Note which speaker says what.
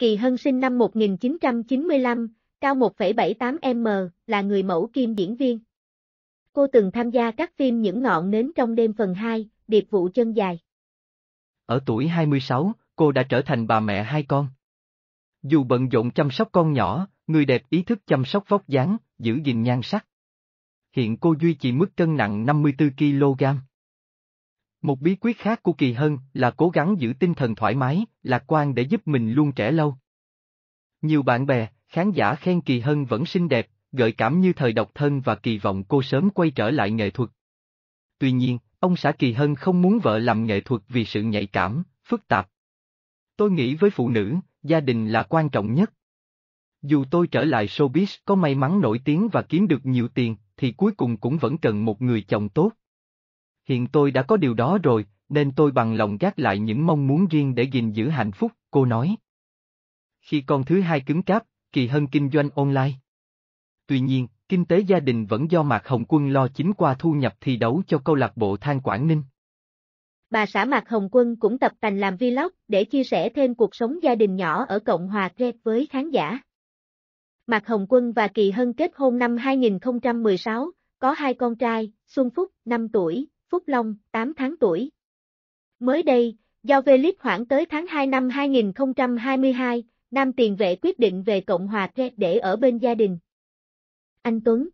Speaker 1: Kỳ Hân sinh năm 1995, cao 1,78m, là người mẫu kim diễn viên. Cô từng tham gia các phim Những ngọn nến trong đêm phần 2, Điệp vụ chân dài.
Speaker 2: Ở tuổi 26, cô đã trở thành bà mẹ hai con. Dù bận rộn chăm sóc con nhỏ, người đẹp ý thức chăm sóc vóc dáng, giữ gìn nhan sắc. Hiện cô duy trì mức cân nặng 54kg. Một bí quyết khác của Kỳ Hân là cố gắng giữ tinh thần thoải mái, lạc quan để giúp mình luôn trẻ lâu. Nhiều bạn bè, khán giả khen Kỳ Hân vẫn xinh đẹp, gợi cảm như thời độc thân và kỳ vọng cô sớm quay trở lại nghệ thuật. Tuy nhiên, ông xã Kỳ Hân không muốn vợ làm nghệ thuật vì sự nhạy cảm, phức tạp. Tôi nghĩ với phụ nữ, gia đình là quan trọng nhất. Dù tôi trở lại showbiz có may mắn nổi tiếng và kiếm được nhiều tiền, thì cuối cùng cũng vẫn cần một người chồng tốt. Hiện tôi đã có điều đó rồi, nên tôi bằng lòng gác lại những mong muốn riêng để gìn giữ hạnh phúc, cô nói. Khi con thứ hai cứng cáp, Kỳ hơn kinh doanh online. Tuy nhiên, kinh tế gia đình vẫn do Mạc Hồng Quân lo chính qua thu nhập thi đấu cho câu lạc bộ Than Quảng Ninh.
Speaker 1: Bà xã Mạc Hồng Quân cũng tập tành làm vlog để chia sẻ thêm cuộc sống gia đình nhỏ ở Cộng hòa Great với khán giả. Mạc Hồng Quân và Kỳ Hân kết hôn năm 2016, có hai con trai, Xuân Phúc, 5 tuổi, Phúc Long, 8 tháng tuổi. Mới đây, do V-League hoãn tới tháng 2 năm 2022, Nam tiền vệ quyết định về Cộng hòa Red để ở bên gia đình. Anh Tuấn